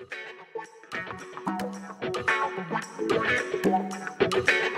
Thank you.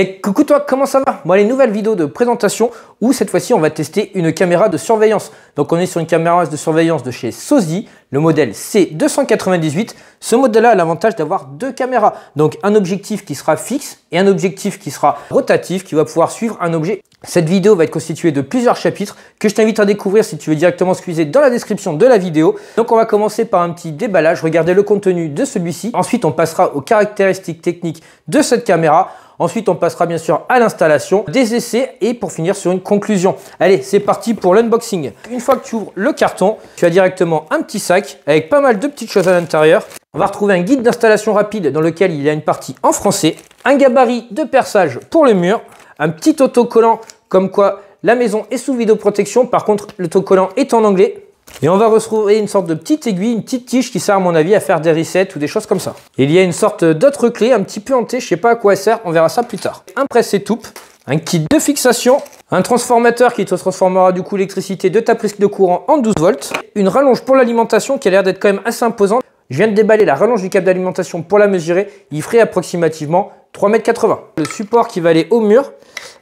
Et coucou toi, comment ça va Bon, les nouvelles vidéos de présentation où cette fois-ci on va tester une caméra de surveillance. Donc on est sur une caméra de surveillance de chez Sozi, le modèle C298. Ce modèle-là a l'avantage d'avoir deux caméras. Donc un objectif qui sera fixe et un objectif qui sera rotatif qui va pouvoir suivre un objet. Cette vidéo va être constituée de plusieurs chapitres que je t'invite à découvrir si tu veux directement squeezer dans la description de la vidéo. Donc on va commencer par un petit déballage, regarder le contenu de celui-ci. Ensuite on passera aux caractéristiques techniques de cette caméra. Ensuite, on passera bien sûr à l'installation, des essais et pour finir sur une conclusion. Allez, c'est parti pour l'unboxing. Une fois que tu ouvres le carton, tu as directement un petit sac avec pas mal de petites choses à l'intérieur. On va retrouver un guide d'installation rapide dans lequel il y a une partie en français, un gabarit de perçage pour le mur, un petit autocollant comme quoi la maison est sous vidéoprotection. Par contre, l'autocollant est en anglais. Et on va retrouver une sorte de petite aiguille, une petite tige qui sert à mon avis à faire des resets ou des choses comme ça. Il y a une sorte d'autre clé un petit peu hantée, je sais pas à quoi elle sert, on verra ça plus tard. Un presse étoupe, un kit de fixation, un transformateur qui te transformera du coup l'électricité de ta prise de courant en 12 volts, une rallonge pour l'alimentation qui a l'air d'être quand même assez imposante. Je viens de déballer la rallonge du câble d'alimentation pour la mesurer, il ferait approximativement 3,80 m Le support qui va aller au mur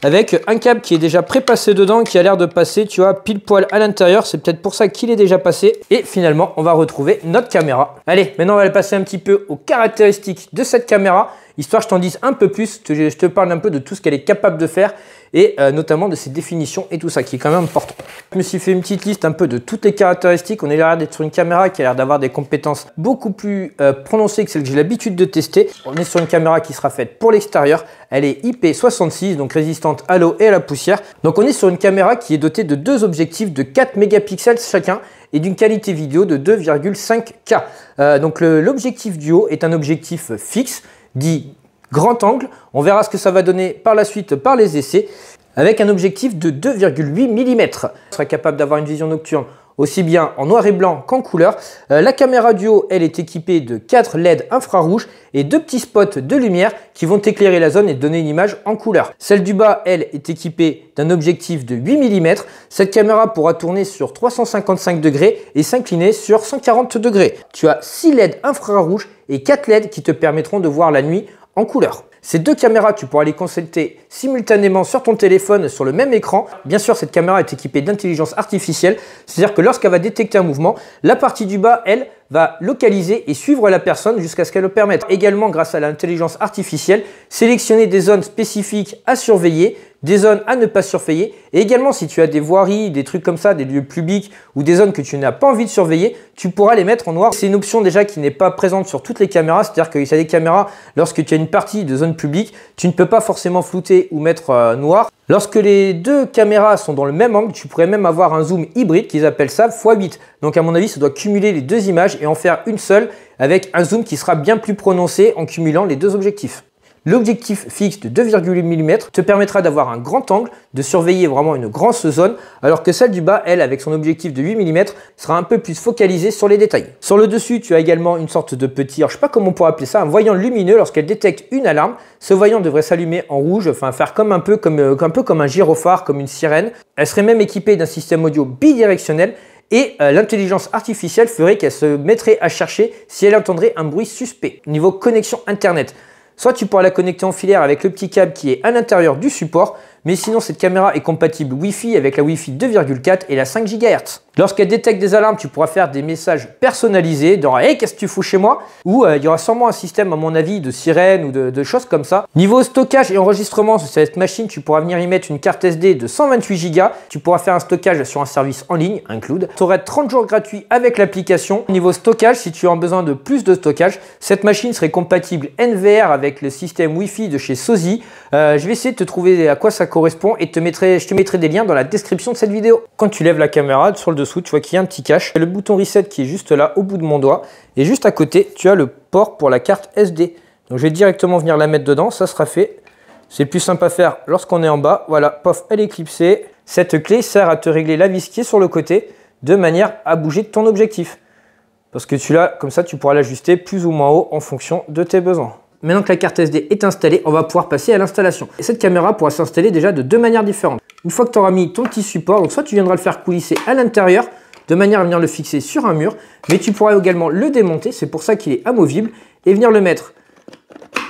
avec un câble qui est déjà prépassé dedans, qui a l'air de passer, tu vois, pile poil à l'intérieur. C'est peut-être pour ça qu'il est déjà passé. Et finalement, on va retrouver notre caméra. Allez, maintenant, on va passer un petit peu aux caractéristiques de cette caméra, histoire que je t'en dise un peu plus, je te parle un peu de tout ce qu'elle est capable de faire et euh, notamment de ses définitions et tout ça, qui est quand même important. Je me suis fait une petite liste un peu de toutes les caractéristiques. On est l'air d'être sur une caméra qui a l'air d'avoir des compétences beaucoup plus euh, prononcées que celles que j'ai l'habitude de tester. On est sur une caméra qui sera faite pour l'extérieur. Elle est IP66, donc résistante à l'eau et à la poussière. Donc on est sur une caméra qui est dotée de deux objectifs de 4 mégapixels chacun et d'une qualité vidéo de 2,5K. Euh, donc l'objectif du haut est un objectif fixe dit grand angle. On verra ce que ça va donner par la suite par les essais avec un objectif de 2,8 mm. On sera capable d'avoir une vision nocturne aussi bien en noir et blanc qu'en couleur. Euh, la caméra haut elle est équipée de 4 LED infrarouges et deux petits spots de lumière qui vont éclairer la zone et donner une image en couleur. Celle du bas, elle, est équipée d'un objectif de 8 mm. Cette caméra pourra tourner sur 355 degrés et s'incliner sur 140 degrés. Tu as 6 LED infrarouges et 4 LED qui te permettront de voir la nuit en couleur. Ces deux caméras, tu pourras les consulter simultanément sur ton téléphone, sur le même écran. Bien sûr, cette caméra est équipée d'intelligence artificielle, c'est-à-dire que lorsqu'elle va détecter un mouvement, la partie du bas, elle, va localiser et suivre la personne jusqu'à ce qu'elle le permette. Également, grâce à l'intelligence artificielle, sélectionner des zones spécifiques à surveiller, des zones à ne pas surveiller, et également si tu as des voiries, des trucs comme ça, des lieux publics ou des zones que tu n'as pas envie de surveiller, tu pourras les mettre en noir. C'est une option déjà qui n'est pas présente sur toutes les caméras, c'est-à-dire que y a des caméras, lorsque tu as une partie de zone public, tu ne peux pas forcément flouter ou mettre euh, noir. Lorsque les deux caméras sont dans le même angle, tu pourrais même avoir un zoom hybride qu'ils appellent ça x8. Donc à mon avis, ça doit cumuler les deux images et en faire une seule avec un zoom qui sera bien plus prononcé en cumulant les deux objectifs. L'objectif fixe de 2,8 mm te permettra d'avoir un grand angle, de surveiller vraiment une grande zone, alors que celle du bas, elle, avec son objectif de 8 mm, sera un peu plus focalisée sur les détails. Sur le dessus, tu as également une sorte de petit, je je sais pas comment on pourrait appeler ça, un voyant lumineux lorsqu'elle détecte une alarme. Ce voyant devrait s'allumer en rouge, enfin faire comme un peu comme, euh, un peu comme un gyrophare, comme une sirène. Elle serait même équipée d'un système audio bidirectionnel et euh, l'intelligence artificielle ferait qu'elle se mettrait à chercher si elle entendrait un bruit suspect. Niveau connexion internet, Soit tu pourras la connecter en filaire avec le petit câble qui est à l'intérieur du support, mais sinon cette caméra est compatible Wi-Fi avec la Wi-Fi 2,4 et la 5 GHz. Lorsqu'elle détecte des alarmes, tu pourras faire des messages personnalisés dans Hey, qu'est-ce que tu fous chez moi Ou euh, il y aura sûrement un système, à mon avis, de sirène ou de, choses comme ça. Niveau stockage et enregistrement sur cette machine, tu pourras venir y mettre une carte SD de 128 Go. Tu pourras faire un stockage sur un service en ligne, Include. Tu aurais 30 jours gratuits avec l'application. Niveau stockage, si tu as besoin de plus de stockage, cette machine serait compatible NVR avec le système Wi-Fi de chez Sozi. Euh, je vais essayer de te trouver à quoi ça correspond et te je te mettrai des liens dans la description de cette vidéo. Quand tu lèves la caméra sur le tu vois qu'il y a un petit cache. le bouton reset qui est juste là, au bout de mon doigt. Et juste à côté, tu as le port pour la carte SD. Donc je vais directement venir la mettre dedans, ça sera fait. C'est plus simple à faire lorsqu'on est en bas. Voilà, pof, elle est clipsée. Cette clé sert à te régler la vis qui est sur le côté de manière à bouger ton objectif. Parce que tu là comme ça, tu pourras l'ajuster plus ou moins haut en fonction de tes besoins. Maintenant que la carte SD est installée, on va pouvoir passer à l'installation. Cette caméra pourra s'installer déjà de deux manières différentes. Une fois que tu auras mis ton petit support, donc soit tu viendras le faire coulisser à l'intérieur, de manière à venir le fixer sur un mur, mais tu pourras également le démonter, c'est pour ça qu'il est amovible, et venir le mettre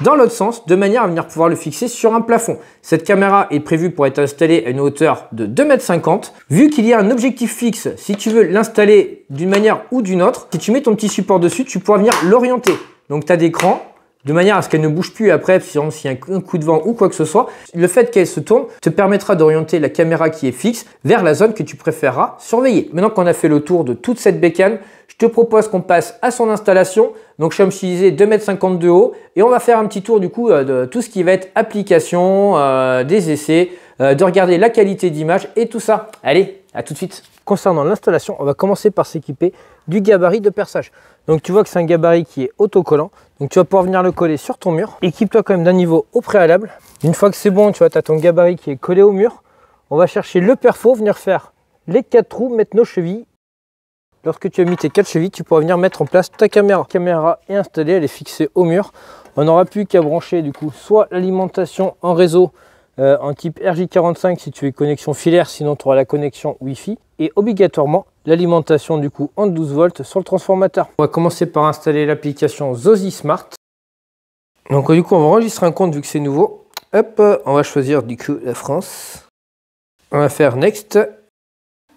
dans l'autre sens, de manière à venir pouvoir le fixer sur un plafond. Cette caméra est prévue pour être installée à une hauteur de 2,50 m. Vu qu'il y a un objectif fixe, si tu veux l'installer d'une manière ou d'une autre, si tu mets ton petit support dessus, tu pourras venir l'orienter. Donc tu as des crans, de manière à ce qu'elle ne bouge plus après, si s'il y a un coup de vent ou quoi que ce soit. Le fait qu'elle se tourne te permettra d'orienter la caméra qui est fixe vers la zone que tu préféreras surveiller. Maintenant qu'on a fait le tour de toute cette bécane, je te propose qu'on passe à son installation. Donc je vais utiliser 2 mètres 50 de haut et on va faire un petit tour du coup euh, de tout ce qui va être application, euh, des essais, euh, de regarder la qualité d'image et tout ça. Allez, à tout de suite. Concernant l'installation, on va commencer par s'équiper du gabarit de perçage. Donc tu vois que c'est un gabarit qui est autocollant. Donc tu vas pouvoir venir le coller sur ton mur. Équipe-toi quand même d'un niveau au préalable. Une fois que c'est bon, tu vois, tu as ton gabarit qui est collé au mur. On va chercher le perfo, venir faire les quatre trous, mettre nos chevilles. Lorsque tu as mis tes quatre chevilles, tu pourras venir mettre en place ta caméra. La caméra est installée, elle est fixée au mur. On n'aura plus qu'à brancher du coup soit l'alimentation en réseau en euh, type RJ45 si tu es connexion filaire, sinon tu auras la connexion Wi-Fi. Et obligatoirement, l'alimentation du coup en 12 volts sur le transformateur. On va commencer par installer l'application ZOZI Smart. Donc du coup, on va enregistrer un compte vu que c'est nouveau. Hop, on va choisir du coup la France. On va faire Next.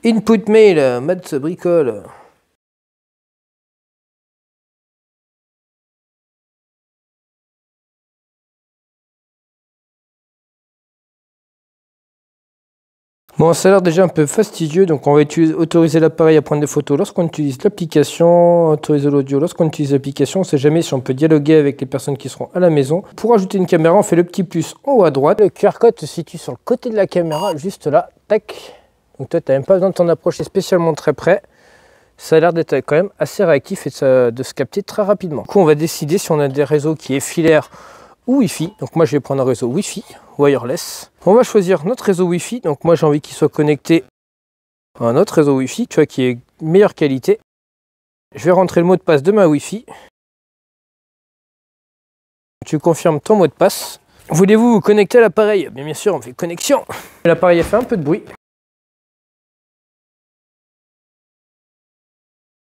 Input mail, Matt bricole. Bon, ça a l'air déjà un peu fastidieux, donc on va autoriser l'appareil à prendre des photos lorsqu'on utilise l'application, autoriser l'audio lorsqu'on utilise l'application, on ne sait jamais si on peut dialoguer avec les personnes qui seront à la maison. Pour ajouter une caméra, on fait le petit plus en haut à droite. Le QR code se situe sur le côté de la caméra, juste là, tac. Donc toi, tu n'as même pas besoin de t'en approcher spécialement très près. Ça a l'air d'être quand même assez réactif et de se, capter très rapidement. Du coup, on va décider si on a des réseaux qui est filaire ou Wi-Fi. Donc moi, je vais prendre un réseau Wi-Fi wireless. On va choisir notre réseau Wi-Fi. Donc moi j'ai envie qu'il soit connecté à un autre réseau Wi-Fi, tu vois, qui est meilleure qualité. Je vais rentrer le mot de passe de ma Wi-Fi. Tu confirmes ton mot de passe. Voulez-vous vous connecter à l'appareil bien, sûr, on fait connexion. L'appareil a fait un peu de bruit.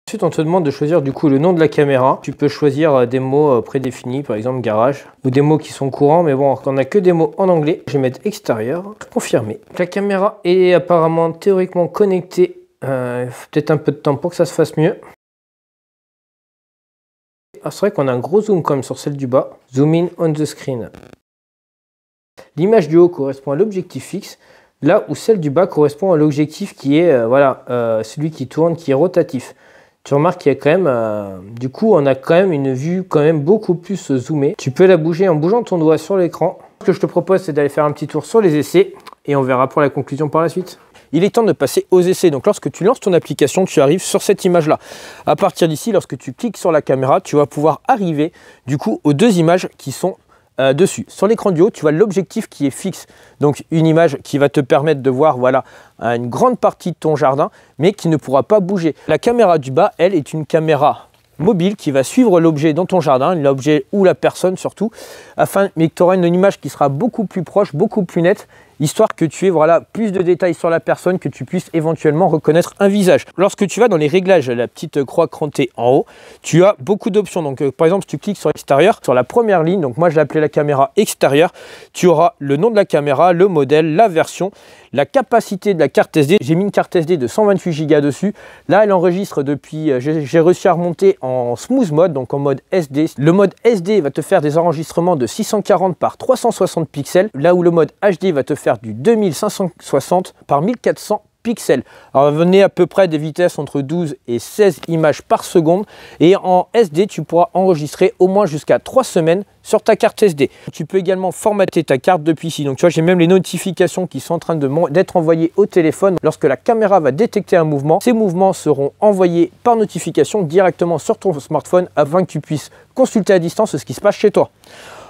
Ensuite, on te demande de choisir du coup le nom de la caméra. Tu peux choisir euh, des mots euh, prédéfinis, par exemple garage, ou des mots qui sont courants, mais bon, on n'a que des mots en anglais. Je vais mettre extérieur, confirmer. La caméra est apparemment théoriquement connectée. Euh, faut peut-être un peu de temps pour que ça se fasse mieux. Ah, c'est vrai qu'on a un gros zoom quand même sur celle du bas. Zoom in on the screen. L'image du haut correspond à l'objectif fixe, là où celle du bas correspond à l'objectif qui est voilà, celui qui tourne, qui est rotatif tu remarques qu'il y a quand même, euh, du coup, on a quand même une vue quand même beaucoup plus zoomée. Tu peux la bouger en bougeant ton doigt sur l'écran. Ce que je te propose, c'est d'aller faire un petit tour sur les essais et on verra pour la conclusion par la suite. Il est temps de passer aux essais. Donc lorsque tu lances ton application, tu arrives sur cette image-là. À partir d'ici, lorsque tu cliques sur la caméra, tu vas pouvoir arriver du coup aux deux images qui sont euh, dessus. Sur l'écran du haut, tu vois l'objectif qui est fixe. Donc une image qui va te permettre de voir voilà, une grande partie de ton jardin, mais qui ne pourra pas bouger. La caméra du bas, elle, est une caméra mobile qui va suivre l'objet dans ton jardin, l'objet ou la personne surtout, afin mais que tu auras une image qui sera beaucoup plus proche, beaucoup plus nette, histoire que tu aies voilà, plus de détails sur la personne, que tu puisses éventuellement reconnaître un visage. Lorsque tu vas dans les réglages, la petite croix crantée en haut, tu as beaucoup d'options. Donc euh, par exemple, si tu cliques sur extérieur, sur la première ligne, donc moi je l'appelais la caméra extérieure, tu auras le nom de la caméra, le modèle, la version, la capacité de la carte SD. J'ai mis une carte SD de 128 Go dessus. Là, elle enregistre depuis, euh, j'ai réussi à remonter en en smooth mode, donc en mode SD. Le mode SD va te faire des enregistrements de 640 par 360 pixels, là où le mode HD va te faire du 2560 par 1400 pixels. Alors, venez à peu près des vitesses entre 12 et 16 images par seconde. Et en SD, tu pourras enregistrer au moins jusqu'à 3 semaines sur ta carte SD. Tu peux également formater ta carte depuis ici. Donc tu vois, j'ai même les notifications qui sont en train d'être envoyées au téléphone. Lorsque la caméra va détecter un mouvement, ces mouvements seront envoyés par notification directement sur ton smartphone afin que tu puisses consulter à distance ce qui se passe chez toi.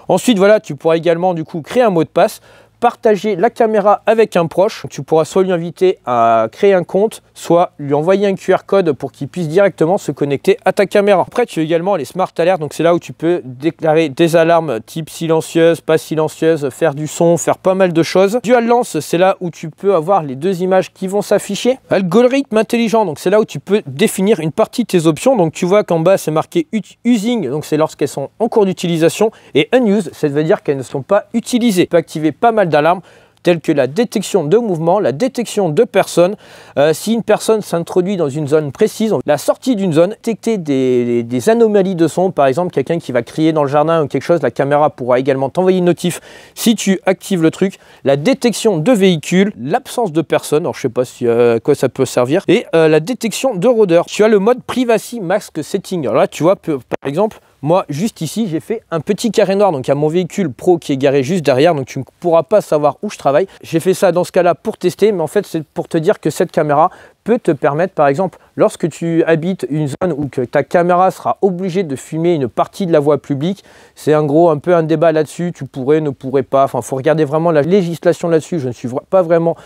Ensuite, voilà, tu pourras également du coup créer un mot de passe partager la caméra avec un proche. Tu pourras soit lui inviter à créer un compte, soit lui envoyer un QR code pour qu'il puisse directement se connecter à ta caméra. Après, tu as également les smart alerts, donc c'est là où tu peux déclarer des alarmes type silencieuse, pas silencieuse, faire du son, faire pas mal de choses. Dual lance, c'est là où tu peux avoir les deux images qui vont s'afficher. Algorithme intelligent, donc c'est là où tu peux définir une partie de tes options. Donc tu vois qu'en bas, c'est marqué using, donc c'est lorsqu'elles sont en cours d'utilisation, et unused, ça veut dire qu'elles ne sont pas utilisées. Tu peux activer pas mal d'alarme tels que la détection de mouvement, la détection de personnes. Euh, si une personne s'introduit dans une zone précise, la sortie d'une zone, détecter des, anomalies de son, par exemple quelqu'un qui va crier dans le jardin ou quelque chose, la caméra pourra également t'envoyer une notif si tu actives le truc. La détection de véhicules, l'absence de personnes, alors je sais pas si, euh, à quoi ça peut servir, et euh, la détection de rôdeurs. Tu as le mode Privacy Mask Setting. Alors là, tu vois, par exemple, moi, juste ici, j'ai fait un petit carré noir. Donc, il y a mon véhicule pro qui est garé juste derrière. Donc, tu ne pourras pas savoir où je travaille. J'ai fait ça dans ce cas-là pour tester. Mais en fait, c'est pour te dire que cette caméra peut te permettre, par exemple, lorsque tu habites une zone où que ta caméra sera obligée de filmer une partie de la voie publique. C'est un gros un peu un débat là-dessus. Tu pourrais, ne pourrais pas. Enfin, il faut regarder vraiment la législation là-dessus. Je ne suis pas vraiment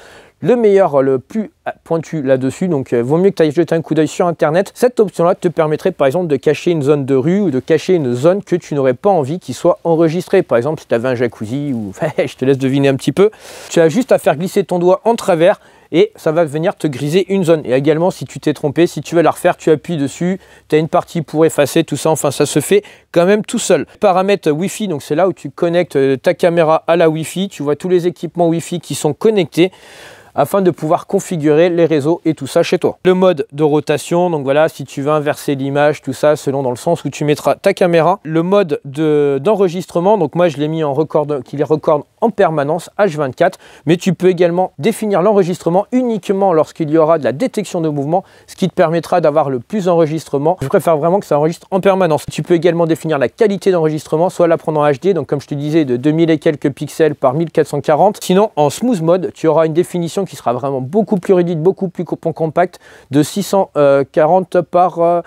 le meilleur, le plus pointu là-dessus. Donc, euh, vaut mieux que tu ailles jeter un coup d'œil sur Internet. Cette option-là te permettrait, par exemple, de cacher une zone de rue ou de cacher une zone que tu n'aurais pas envie qu'il soit enregistrée. Par exemple, si tu avais un jacuzzi ou je te laisse deviner un petit peu, tu as juste à faire glisser ton doigt en travers et ça va venir te griser une zone. Et également, si tu t'es trompé, si tu veux la refaire, tu appuies dessus, tu as une partie pour effacer tout ça, enfin ça se fait quand même tout seul. Paramètres Wi-Fi, donc c'est là où tu connectes euh, ta caméra à la Wi-Fi, tu vois tous les équipements Wi-Fi qui sont connectés afin de pouvoir configurer les réseaux et tout ça chez toi. Le mode de rotation, donc voilà, si tu veux inverser l'image, tout ça, selon dans le sens où tu mettras ta caméra. Le mode d'enregistrement, donc moi je l'ai mis en record, qui les record en permanence H24, mais tu peux également définir l'enregistrement uniquement lorsqu'il y aura de la détection de mouvement, ce qui te permettra d'avoir le plus d'enregistrement. Je préfère vraiment que ça enregistre en permanence. Tu peux également définir la qualité d'enregistrement, soit la prendre en HD, donc comme je te disais, de 2000 et quelques pixels par 1440. Sinon, en smooth mode, tu auras une définition qui sera vraiment beaucoup plus réduite, beaucoup plus compacte, de 640 euh, par... Euh,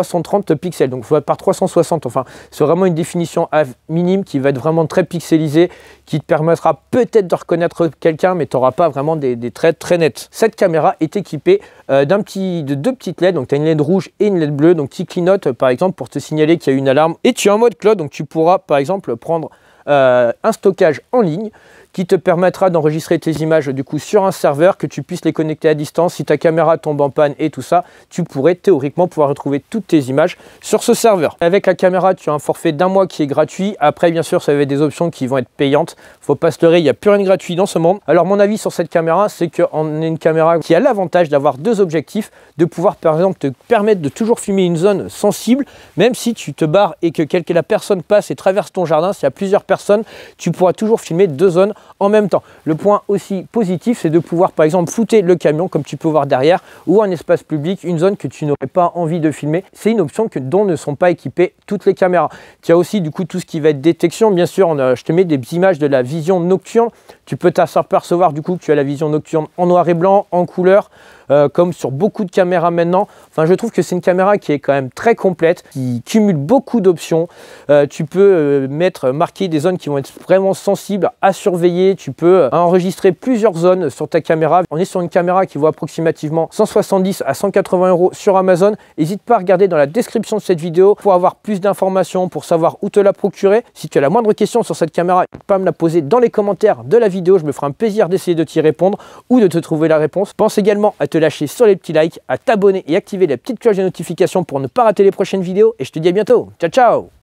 330 pixels. Donc par 360. Enfin, c'est vraiment une définition à minime qui va être vraiment très pixelisée, qui te permettra peut-être de reconnaître quelqu'un, mais tu n'auras pas vraiment des, traits très nets. Cette caméra est équipée euh, d'un petit, de deux petites LED. Donc tu as une LED rouge et une LED bleue. Donc qui clignote par exemple pour te signaler qu'il y a une alarme. Et tu es en mode cloud, donc tu pourras par exemple prendre euh, un stockage en ligne qui te permettra d'enregistrer tes images du coup sur un serveur, que tu puisses les connecter à distance. Si ta caméra tombe en panne et tout ça, tu pourrais théoriquement pouvoir retrouver toutes tes images sur ce serveur. Avec la caméra, tu as un forfait d'un mois qui est gratuit. Après, bien sûr, ça avait des options qui vont être payantes. Faut pas se leurrer, il n'y a plus rien de gratuit dans ce monde. Alors, mon avis sur cette caméra, c'est qu'on est une caméra qui a l'avantage d'avoir deux objectifs, de pouvoir par exemple te permettre de toujours filmer une zone sensible, même si tu te barres et que quelqu'un la personne passe et traverse ton jardin, s'il y a plusieurs personnes, tu pourras toujours filmer deux zones en même temps. Le point aussi positif, c'est de pouvoir par exemple fouter le camion comme tu peux voir derrière ou un espace public, une zone que tu n'aurais pas envie de filmer. C'est une option que, dont ne sont pas équipées toutes les caméras. Tu as aussi du coup tout ce qui va être détection. Bien sûr, je te mets des images de la vision nocturne. Tu peux t'apercevoir du coup que tu as la vision nocturne en noir et blanc, en couleur. Euh, comme sur beaucoup de caméras maintenant. Enfin, je trouve que c'est une caméra qui est quand même très complète, qui cumule beaucoup d'options. Euh, tu peux euh, mettre, marquer des zones qui vont être vraiment sensibles à surveiller. Tu peux enregistrer plusieurs zones sur ta caméra. On est sur une caméra qui vaut approximativement 170 à 180 euros sur Amazon. N'hésite pas à regarder dans la description de cette vidéo pour avoir plus d'informations, pour savoir où te la procurer. Si tu as la moindre question sur cette caméra, n'hésite pas à me la poser dans les commentaires de la vidéo. Je me ferai un plaisir d'essayer de t'y répondre ou de te trouver la réponse. Pense également à te lâcher sur les petits likes, à t'abonner et activer la petite cloche de notification pour ne pas rater les prochaines vidéos. Et je te dis à bientôt. Ciao, ciao